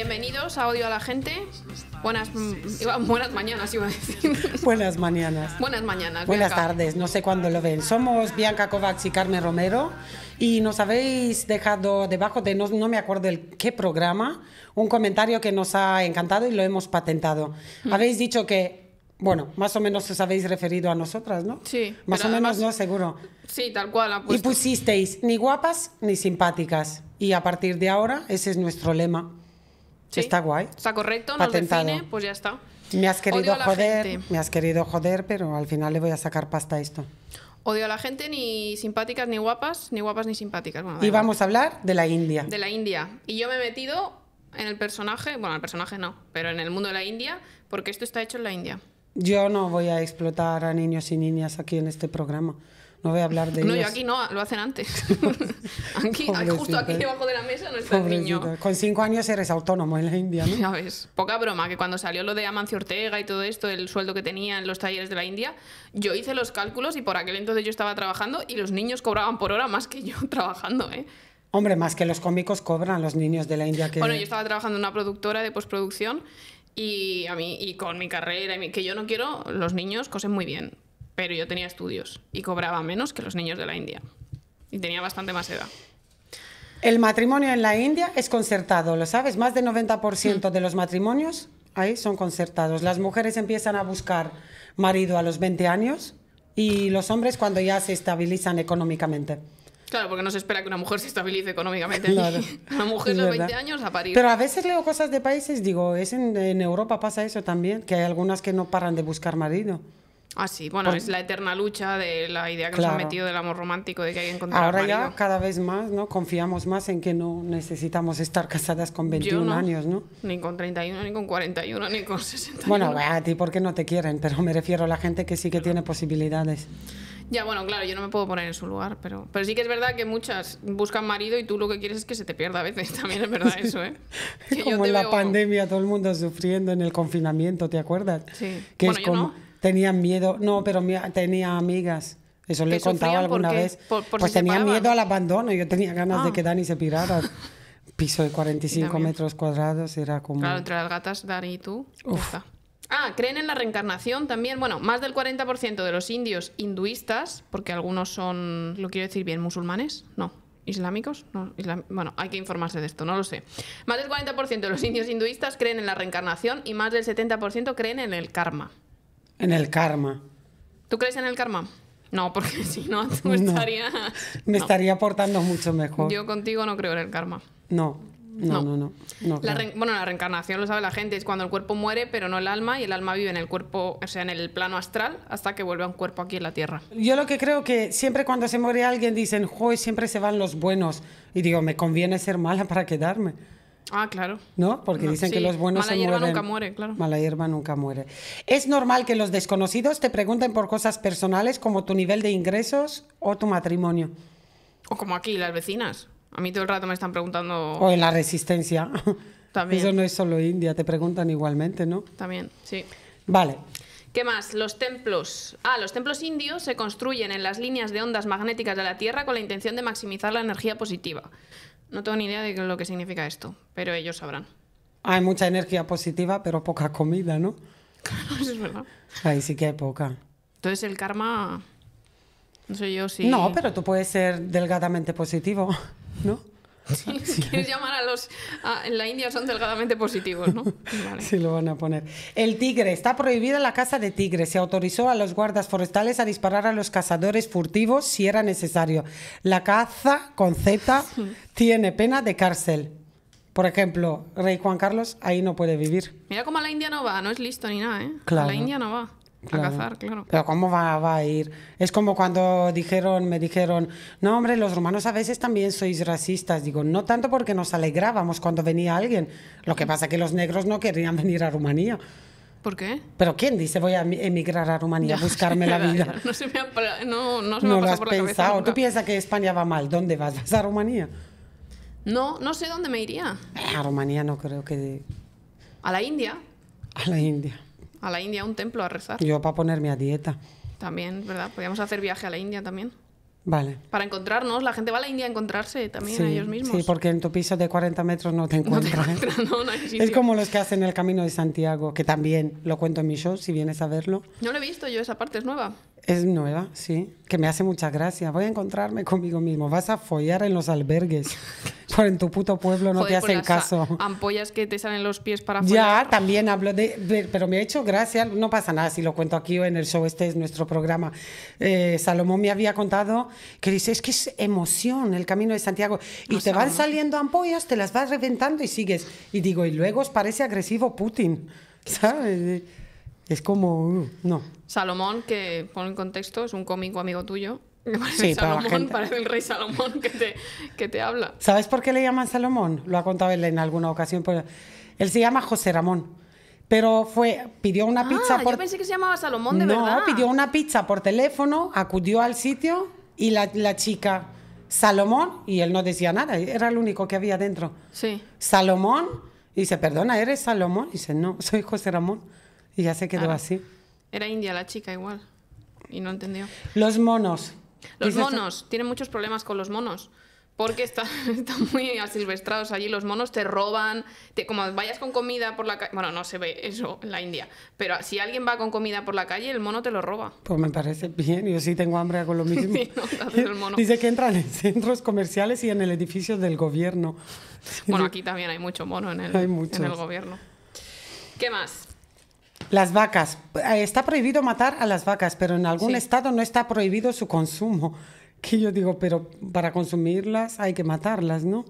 Bienvenidos a Odio a la Gente. Buenas, mm, buenas mañanas, iba a decir. Buenas mañanas. Buenas mañanas. Buenas tardes, no sé cuándo lo ven. Somos Bianca Kovacs y Carmen Romero y nos habéis dejado debajo de, no, me acuerdo el, qué programa, un comentario que nos ha encantado y lo hemos patentado. Mm. Habéis dicho que bueno, más o menos os habéis referido a nosotras, ¿no? Sí. Más o menos, no, seguro. Sí, tal cual. Y pusisteis ni guapas ni simpáticas. Y a partir de ahora, ese es nuestro lema está guay. Está correcto, Patentado. nos define, pues ya está. Me has querido joder, me has querido pero al final le voy a sacar pasta a esto. Odio a la gente ni simpáticas ni guapas, ni guapas ni simpáticas. y vamos a hablar de la India. De la India. Y yo me he metido en el personaje, bueno, el personaje no, pero en el mundo de la India, porque esto está hecho en la India. Yo no voy a explotar a niños y niñas aquí en este programa. No voy a hablar de No, yo aquí no, lo hacen antes. justo aquí debajo de la mesa no está el niño. Con cinco años eres autónomo en la India, ¿no? Ya poca broma, que cuando salió lo de Amancio Ortega y todo esto, el sueldo que tenía en los talleres de la India, yo hice los cálculos y por aquel entonces yo estaba trabajando y los niños cobraban por hora más que yo trabajando, ¿eh? Hombre, más que los cómicos cobran los niños de la India que... Bueno, yo estaba trabajando en una productora de postproducción y a mí y con mi carrera que yo no quiero los niños cosen muy bien pero yo tenía estudios y cobraba menos que los niños de la India. Y tenía bastante más edad. El matrimonio en la India es concertado, ¿lo sabes? Más del 90% mm. de los matrimonios ahí son concertados. Las mujeres empiezan a buscar marido a los 20 años y los hombres cuando ya se estabilizan económicamente. Claro, porque no se espera que una mujer se estabilice económicamente. Claro. Una mujer de 20 años a París. Pero a veces leo cosas de países, digo, es en Europa pasa eso también, que hay algunas que no paran de buscar marido. Ah, sí, bueno, pues es la eterna lucha de la idea que claro. nos metido del amor romántico, de que hay que encontrar Ahora ya cada vez más, ¿no? Confiamos más en que no necesitamos estar casadas con 21 años, ¿no? Ni con 31, ni con 41, ni con 60. Bueno, a ti porque no te quieren, pero me refiero a la gente que sí que tiene posibilidades. Ya, bueno, claro, yo no me puedo poner en su lugar, pero, pero sí que es verdad que muchas buscan marido y tú lo que quieres es que se te pierda a veces. También es verdad eso, ¿eh? como en la pandemia, todo el mundo sufriendo en el confinamiento, ¿te acuerdas? Sí. Que bueno, es yo como... no Tenían miedo, no, pero tenía amigas. Eso le he alguna vez. pues tenía miedo al abandono, yo tenía ganas de ah. que Dani se pirara. Piso de 45 metros cuadrados era como... Claro, entre las gatas, Dani y tú. Ah, creen en la reencarnación también. Bueno, más del 40% de los indios hinduistas, porque algunos son, lo quiero decir bien, musulmanes, no, islámicos, no, bueno, hay que informarse de esto, no lo sé. Más del 40% de los indios hinduistas creen en la reencarnación y más del 70% creen en el karma. En el karma. ¿Tú crees en el karma? No, porque si no, tú no, Me estaría portando mucho mejor. Yo contigo no creo en el karma. No, no, no, no. bueno, la reencarnación lo sabe la gente, es cuando el cuerpo muere, pero no el alma, y el alma vive en el cuerpo, o sea, en el plano astral, hasta que vuelve a un cuerpo aquí en la Tierra. Yo lo que creo que siempre cuando se muere alguien dicen, hoy siempre se van los buenos. Y digo, me conviene ser mala para quedarme. Ah, claro. ¿No? Porque dicen que los buenos Mala hierba nunca muere, claro. Mala hierba nunca muere. Es normal que los desconocidos te pregunten por cosas personales como tu nivel de ingresos o tu matrimonio. O como aquí, las vecinas. A mí todo el rato me están preguntando. O en la resistencia. También. Eso no es solo India, te preguntan igualmente, ¿no? También, sí. Vale. ¿Qué más? Los templos. Ah, los templos indios se construyen en las líneas de ondas magnéticas de la Tierra con la intención de maximizar la energía positiva. No tengo ni idea de lo que significa esto, pero ellos sabrán. Hay mucha energía positiva, pero poca comida, ¿no? Claro, es verdad. Ahí sí que hay poca. Entonces el karma... No sé yo si... No, pero tú puedes ser delgadamente positivo, ¿no? Si Quieres llamar a los... en la India son delgadamente positivos, ¿no? Sí, lo van a poner. El tigre. Está prohibida la caza de tigres. Se autorizó a los guardas forestales a disparar a los cazadores furtivos si era necesario. La caza con Z tiene pena de cárcel. Por ejemplo, Rey Juan Carlos ahí no puede vivir. Mira cómo a la India no va, no es listo ni nada, ¿eh? A la India no va. Claro. A cazar, claro. Pero ¿cómo va, a ir? Es como cuando dijeron, me dijeron, no hombre, los romanos a veces también sois racistas. Digo, no tanto porque nos alegrábamos cuando venía alguien. Lo que pasa es que los negros no querían venir a Rumanía. ¿Por qué? ¿Pero quién dice voy a emigrar a Rumanía, a buscarme la vida? No se me ha, lo has por la pensado. Cabeza ¿Tú piensas que España va mal? ¿Dónde vas? ¿Vas a Rumanía? No, no sé dónde me iría. A Rumanía no creo que... ¿A la India? A la India a la India, un templo a rezar. Yo para ponerme a dieta. También, ¿verdad? Podríamos hacer viaje a la India también. Vale. Para encontrarnos, la gente va a la India a encontrarse también a ellos mismos. Sí, porque en tu piso de 40 metros no te ¿eh? encuentras. No es como los que hacen el Camino de Santiago, que también lo cuento en mi show, si vienes a verlo. No lo he visto yo, esa parte es nueva. Es nueva, sí, que me hace mucha gracia. Voy a encontrarme conmigo mismo. Vas a follar en los albergues. Por en tu puto pueblo no te hacen caso. Ampollas que te salen los pies para follar. Ya, también hablo de, Pero me ha hecho gracia, no pasa nada si lo cuento aquí o en el show, este es nuestro programa. Eh, Salomón me había contado que dice: es que es emoción el camino de Santiago. Y te van saliendo ampollas, te las vas reventando y sigues. Y digo, y luego os parece agresivo Putin, ¿sabes? Es como, no. Salomón, que pone en contexto, es un cómico amigo tuyo. Sí, Salomón, para, el rey Salomón que te, habla. ¿Sabes por qué le llaman Salomón? Lo ha contado él en alguna ocasión. Pero él se llama José Ramón. Pero fue, pidió una pizza ah, por. Yo pensé que se llamaba Salomón de verdad. No, pidió una pizza por teléfono, acudió al sitio y la, la chica, Salomón, y él no decía nada, era el único que había dentro. Sí. Salomón, y dice, perdona, ¿eres Salomón? Y dice, no, soy José Ramón. Y ya se quedó ah. así. Era india la chica igual. Y no entendió. Los monos. Los monos. Tienen muchos problemas con los monos. Porque están, están, muy asilvestrados allí. Los monos te roban. Te, como vayas con comida por la calle. Bueno, no se ve eso en la India. Pero si alguien va con comida por la calle, el mono te lo roba. Pues me parece bien. Yo sí tengo hambre, con lo mismo. Dice que entran en centros comerciales y en el edificio del gobierno. Bueno, aquí también hay mucho mono en el, en el gobierno. ¿Qué más? Las vacas. Está prohibido matar a las vacas, pero en algún estado no está prohibido su consumo. Que yo digo, pero para consumirlas hay que matarlas, ¿no?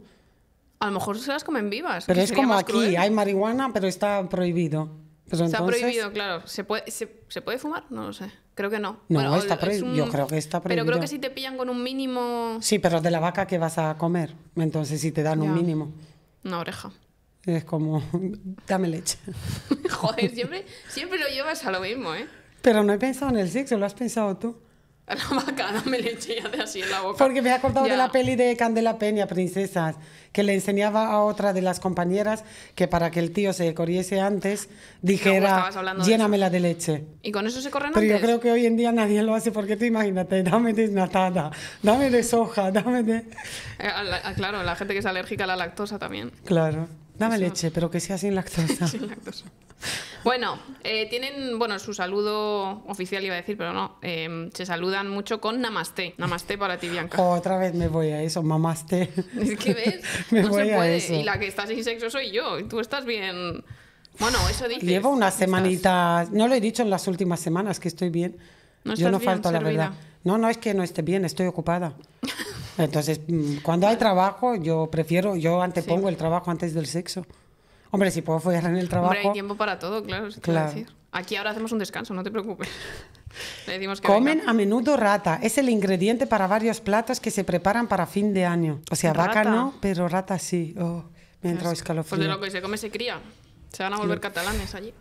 A lo mejor se las comen vivas. Pero es como aquí, hay marihuana, pero está prohibido. está prohibido, claro. ¿Se puede, se, puede fumar? No lo sé. Creo que no. No, está prohibido. yo creo que está prohibido. Pero creo que si te pillan con un mínimo... Sí, pero de la vaca que vas a comer. Entonces si te dan un mínimo. Una oreja. Es como, dame leche. Joder, siempre, siempre lo llevas a lo mismo, ¿eh? Pero no he pensado en el sexo, lo has pensado tú. A la vaca, dame leche y hace así en la boca. Porque me he acordado de la peli de Candela Peña, Princesas, que le enseñaba a otra de las compañeras que para que el tío se corriese antes, dijera, llénamela de, leche. ¿Y con eso se corren Pero yo creo que hoy en día nadie lo hace, porque tú imagínate, dame desnatada, dame de soja, dame de... Eh, claro, la gente que es alérgica a la lactosa también. Claro. Dame leche, pero que sea sin lactosa. Bueno, eh, tienen, bueno, su saludo oficial iba a decir, pero no, em, se saludan mucho con namaste. Namaste para ti, Bianca. Otra vez me voy a eso, mamaste. Es que ves, me no voy se puede. A Y la que está sin sexo soy yo, y tú estás bien... Bueno, eso dices. Llevo una semanita... no lo he dicho en las últimas semanas, que estoy bien. No yo no bien falto, la verdad. No, no es que no esté bien, estoy ocupada. Entonces, mm, cuando hay trabajo, yo prefiero, yo antepongo el trabajo antes del sexo. Hombre, si puedo follar en el trabajo. Hombre, hay tiempo para todo, claro. Aquí ahora hacemos un descanso, no te preocupes. Comen a menudo rata. Es el ingrediente para varios platos que se preparan para fin de año. O sea, vaca no, pero rata sí. Oh, me ha entrado escalofrío. Pues de lo que se come se cría. Se van a volver catalanes allí.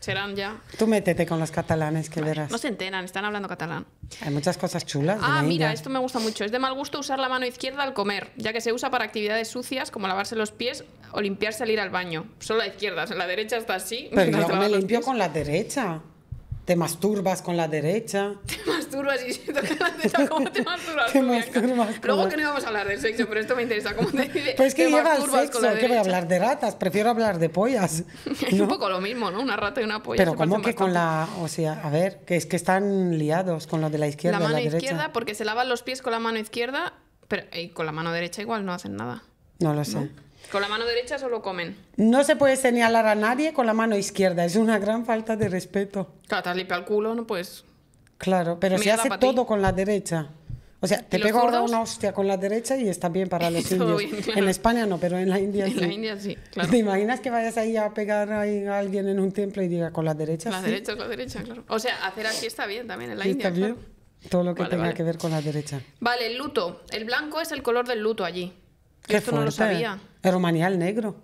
Serán ya. Tú métete con los catalanes que verás. No se enteran, están hablando catalán. Hay muchas cosas chulas. Ah, mira, esto me gusta mucho. Es de mal gusto usar la mano izquierda al comer, ya que se usa para actividades sucias como lavarse los pies o limpiarse al ir al baño. Solo la izquierda, la derecha está así. Pero yo me limpio con la derecha te masturbas con la derecha. Te masturbas y siento que la derecha, ¿cómo te masturbas? Luego que no íbamos a hablar del sexo, pero esto me interesa. ¿Cómo te dice? Pues que lleva el sexo, que voy a hablar de ratas, prefiero hablar de pollas. es un poco lo mismo, ¿no? Una rata y una polla. Pero como que con la, o sea, a ver, que es que están liados con lo de la izquierda. La mano la izquierda, porque se lavan los pies con la mano izquierda, pero y con la mano derecha igual no hacen nada. No lo sé. ¿Con la mano derecha solo comen? No se puede señalar a nadie con la mano izquierda, es una gran falta de respeto. Claro, te has el culo, no puedes. Claro, pero se hace todo con la derecha. O sea, te pego una hostia con la derecha y está bien para los indios. En España no, pero en la India sí. ¿Te imaginas que vayas ahí a pegar a alguien en un templo y diga con la derecha? la derecha, con la derecha, claro. O sea, hacer así está bien también en la India. Todo lo que tenga que ver con la derecha. Vale, el luto. El blanco es el color del luto allí esto no lo sabía. En Rumanía el negro.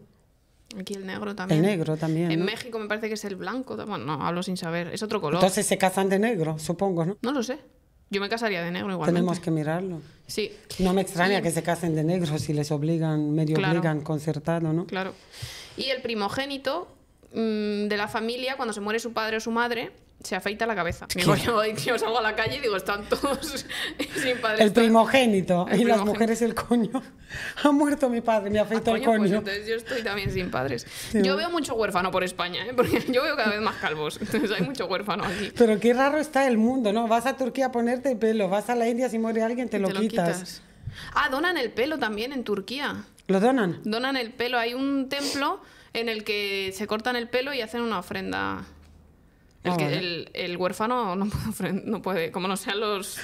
Aquí el negro también. El negro también. En México me parece que es el blanco. Bueno, hablo sin saber. Es otro color. Entonces se casan de negro, supongo, ¿no? No lo sé. Yo me casaría de negro igualmente. Tenemos que mirarlo. Sí. No me extraña que se casen de negro si les obligan, medio obligan concertado, ¿no? Claro. Y el primogénito mm, de la familia, cuando se muere su padre o su madre, se afeita la cabeza. Mi coño yo, salgo a la calle y digo, están todos sin padres. El primogénito. y las mujeres, el coño. Ha muerto mi padre, me feito ah, el coño. Pues yo estoy también sin padres. Yo veo mucho huérfano por España, ¿eh? porque yo veo cada vez más calvos. Entonces hay mucho huérfano aquí. Pero qué raro está el mundo, ¿no? Vas a Turquía a ponerte pelo, vas a la India, si muere alguien, te, lo, quitas. Ah, donan el pelo también en Turquía. ¿Lo donan? Donan el pelo. Hay un templo en el que se cortan el pelo y hacen una ofrenda Ah, el, el, huérfano no puede, como no sean los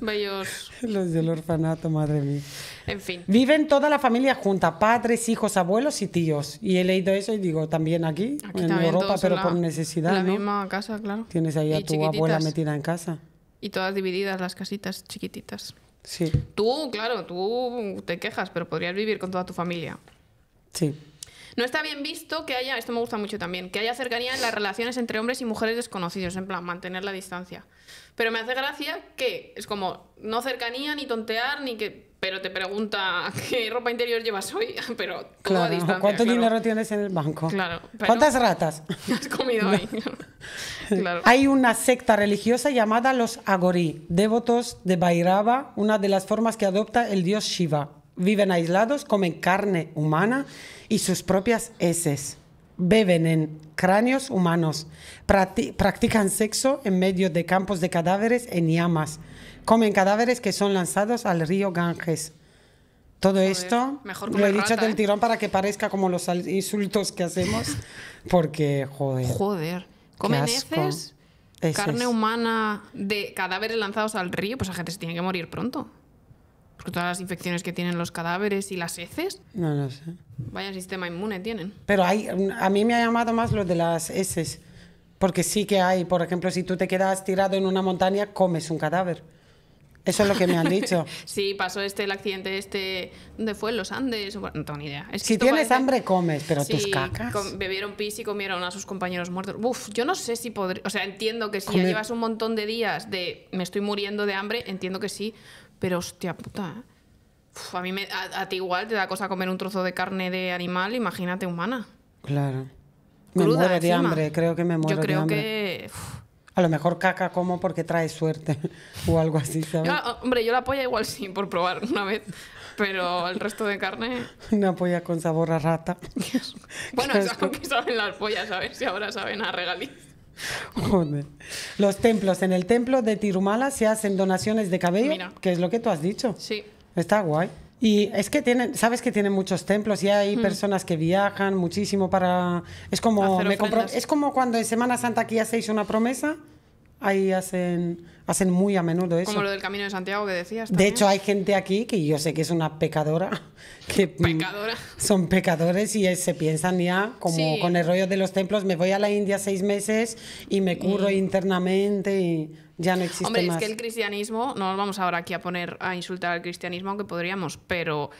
bellos. los del orfanato, madre mía. En fin. Viven toda la familia junta, padres, hijos, abuelos y tíos. Y he leído eso y digo, también aquí, en Europa, pero por necesidad. En la misma casa, claro. Tienes ahí a tu abuela metida en casa. Y todas divididas las casitas chiquititas. Sí. Tú, claro, tú te quejas, pero podrías vivir con toda tu familia. Sí. No está bien visto que haya, esto me gusta mucho también, que haya cercanía en las relaciones entre hombres y mujeres desconocidos, en plan, mantener la distancia. Pero me hace gracia que es como, no cercanía, ni tontear, ni que... Pero te pregunta qué ropa interior llevas hoy, pero distancia. ¿Cuánto dinero tienes en el banco? Claro. ¿Cuántas ratas? Has comido hoy. claro. Hay una secta religiosa llamada los Agorí, devotos de Bhairava, una de las formas que adopta el dios Shiva viven aislados, comen carne humana y sus propias heces, beben en cráneos humanos, practican sexo en medio de campos de cadáveres en llamas, comen cadáveres que son lanzados al río Ganges. Todo esto lo he dicho del ¿eh? tirón para que parezca como los insultos que hacemos, porque, joder. Joder. ¿Comen heces? Carne humana de cadáveres lanzados al río, pues la gente se tiene que morir pronto. Porque todas las infecciones que tienen los cadáveres y las heces. No lo sé. Vaya sistema inmune tienen. Pero hay, a mí me ha llamado más lo de las heces. Porque sí que hay, por ejemplo, si tú te quedas tirado en una montaña, comes un cadáver. Eso es lo que me han dicho. sí, pasó este el accidente este, ¿dónde fue? ¿En los Andes? no tengo ni idea. si tienes hambre comes, pero tus cacas. bebieron pis y comieron a sus compañeros muertos. Uf, yo no sé si podría, o sea, entiendo que si ya llevas un montón de días de me estoy muriendo de hambre, entiendo que sí, pero hostia puta, ¿eh? a mí a, ti igual te da cosa comer un trozo de carne de animal, imagínate humana. Claro. Me muero de hambre, creo que me muero Yo creo que... A lo mejor caca como porque trae suerte o algo así, ¿sabes? hombre, yo la polla igual sí, por probar una vez, pero el resto de carne... Una polla con sabor a rata. bueno, que saben las pollas, a ver si ahora saben a regaliz. Joder. Los templos. En el templo de Tirumala se hacen donaciones de cabello, que es lo que tú has dicho. Sí. Está guay. Y es que tienen, sabes que tienen muchos templos y hay mm. personas que viajan muchísimo para. Es como, es como cuando en Semana Santa aquí hacéis una promesa ahí hacen, hacen muy a menudo eso. Como lo del Camino de Santiago que decías. De hecho, hay gente aquí que yo sé que es una pecadora, mm, pecadora. son pecadores y eh, se piensan ya como con el rollo de los templos, me voy a la India seis meses y me curro mm. internamente y ya no existe Hombre, es que el cristianismo, no nos vamos ahora aquí a poner a insultar al cristianismo, aunque podríamos, pero...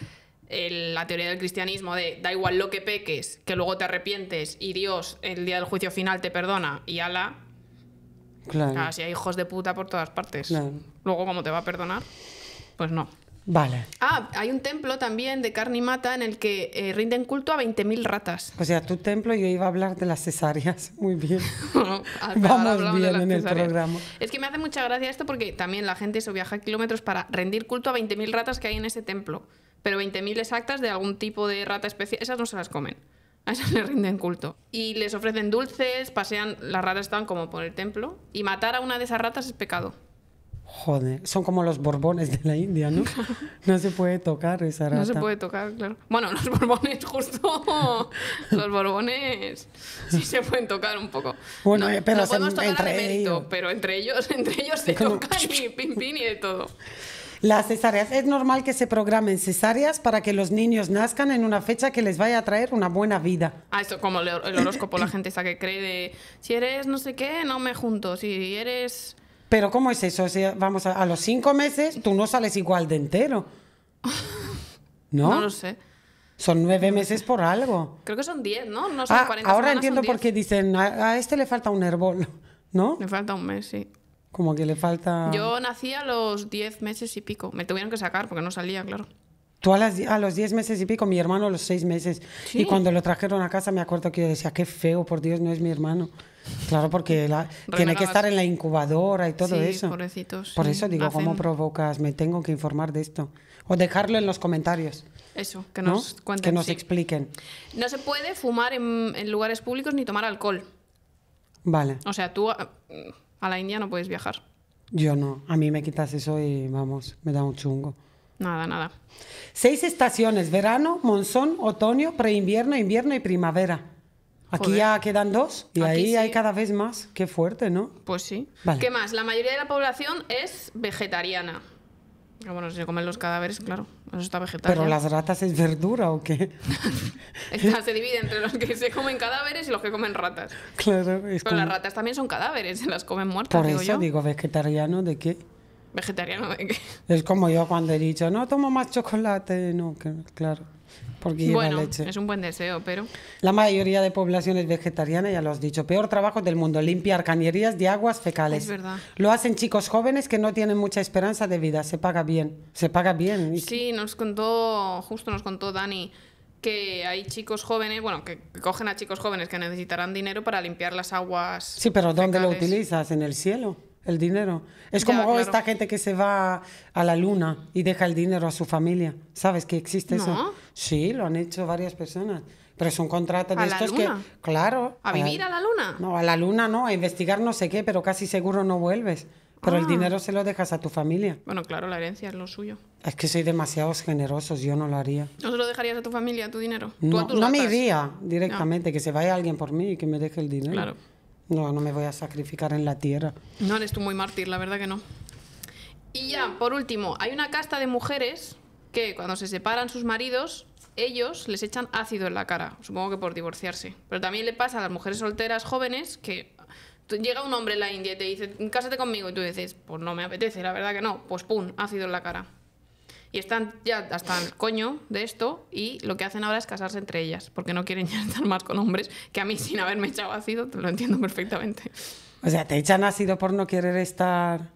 la teoría del cristianismo de da igual lo que peques, que luego te arrepientes y Dios el día del juicio final te perdona y ala, Claro. si hay hijos de puta por todas partes. Luego, ¿cómo te va a perdonar? Pues no. Vale. Ah, hay un templo también de carne y mata en el que eh, rinden culto a 20.000 ratas. O sea, tu templo, yo iba a hablar de las cesáreas. Muy bien. Ah, Vamos bien en el programa. Es que me hace mucha gracia esto porque también la gente se viaja kilómetros para rendir culto a 20.000 ratas que hay en ese templo. Pero 20.000 exactas de algún tipo de rata especial, esas no se las comen. A eso le rinden culto. Y les ofrecen dulces, pasean, las ratas están como por el templo. Y matar a una de esas ratas es pecado. Joder, son como los borbones de la India, ¿no? No se puede tocar esa rata. No se puede tocar, claro. Bueno, los borbones, justo. Los borbones sí se pueden tocar un poco. Bueno, eh, pero podemos tocar entre pero entre ellos, entre ellos se tocan y pim, y de todo. Las cesáreas. Es normal que se programen cesáreas para que los niños nazcan en una fecha que les vaya a traer una buena vida. Ah, esto como el, horóscopo, la gente esa que cree de si eres no sé qué, no me junto, si eres... Pero ¿cómo es eso? vamos, a, a los cinco meses tú no sales igual de entero. ¿No? No lo sé. Son nueve meses por algo. Creo que son diez, ¿no? No son ah, Ahora entiendo por qué dicen, a, a, este le falta un herbol, ¿no? Le falta un mes, sí. Como que le falta... Yo nací a los 10 meses y pico. Me tuvieron que sacar porque no salía, claro. Tú a, a los 10 meses y pico, mi hermano a los 6 meses. Y cuando lo trajeron a casa me acuerdo que yo decía, qué feo, por Dios, no es mi hermano. Claro, porque tiene que estar en la incubadora y todo eso. por eso digo, ¿cómo provocas? Me tengo que informar de esto. O dejarlo en los comentarios. Eso, que nos Que nos expliquen. No se puede fumar en lugares públicos ni tomar alcohol. Vale. O sea, tú a la India no puedes viajar. Yo no. A mí me quitas eso y vamos, me da un chungo. Nada, nada. Seis estaciones, verano, monzón, otoño, preinvierno, invierno y primavera. Aquí ya quedan dos y ahí hay cada vez más. Qué fuerte, ¿no? Pues sí. ¿Qué más? La mayoría de la población es vegetariana. Ah, bueno, si se comen los cadáveres, claro, eso está vegetariano. ¿Pero ¿eh? las ratas es verdura o qué? Está, se divide entre los que se comen cadáveres y los que comen ratas. Claro, es Pero las ratas también son cadáveres, se las comen muertas. Por eso digo, vegetariano de qué? Vegetariano de qué. Es como yo cuando he dicho, no tomo más chocolate, no, claro. Porque es un buen deseo, pero... La mayoría de poblaciones vegetarianas, ya lo has dicho, peor trabajo del mundo, limpiar cañerías de aguas fecales. Es verdad. Lo hacen chicos jóvenes que no tienen mucha esperanza de vida, se paga bien, se paga bien. Sí, nos contó, justo nos contó Dani, que hay chicos jóvenes, bueno, que cogen a chicos jóvenes que necesitarán dinero para limpiar las aguas. Sí, pero ¿dónde lo utilizas? ¿En el cielo? el dinero. Es como oh, esta gente que se va a la luna y deja el dinero a su familia. ¿Sabes que existe eso? Sí, lo han hecho varias personas. Pero es un contrato de ¿A claro. ¿A vivir a la, luna? No, a la luna no, a investigar no sé qué, pero casi seguro no vuelves. Pero el ah. dinero se lo dejas a tu familia. Bueno, claro, la herencia es lo suyo. Es que soy demasiado generoso, yo no lo haría. ¿No se lo dejarías a tu familia, tu dinero? no, a no me iría directamente, que se vaya alguien por mí y que me deje el dinero. Claro. No, no me voy a sacrificar en la tierra. No eres tú muy mártir, la verdad que no. Y ya, por último, hay una casta de mujeres que cuando se separan sus maridos, ellos les echan ácido en la cara, supongo que por divorciarse. Pero también le pasa a las mujeres solteras jóvenes que llega un hombre en la India y te dice, cásate conmigo, y tú dices, pues no me apetece, la verdad que no, pues pum, ácido en la cara y están ya hasta el coño de esto y lo que hacen ahora es casarse entre ellas, porque no quieren ya estar más con hombres, que a mí sin haberme echado ácido, te lo entiendo perfectamente. O sea, te echan ácido por no querer estar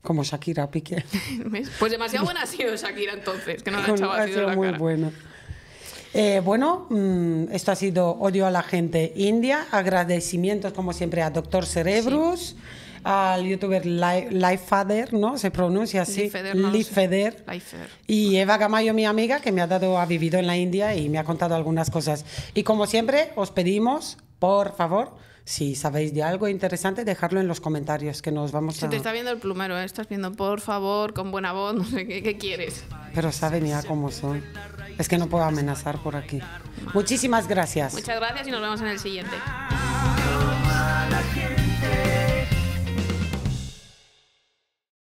como Shakira Piqué. pues demasiado buena ha sido Shakira entonces, que no ha echado ácido la muy cara. Buena. bueno, eh, mm, esto ha sido odio a la gente india, agradecimientos como siempre a Doctor Cerebrus al youtuber fader ¿no? Se pronuncia así. life No Life Y Eva Gamayo, mi amiga, que me ha dado, ha vivido en la India y me ha contado algunas cosas. Y como siempre, os pedimos, por favor, si sabéis de algo interesante, dejarlo en los comentarios, que nos vamos a... Se te está viendo el plumero, ¿eh? estás viendo, por favor, con buena voz, no sé qué, qué quieres. Pero saben ya cómo son. Es que no puedo amenazar por aquí. Muchísimas gracias. Muchas gracias y nos vemos en el siguiente.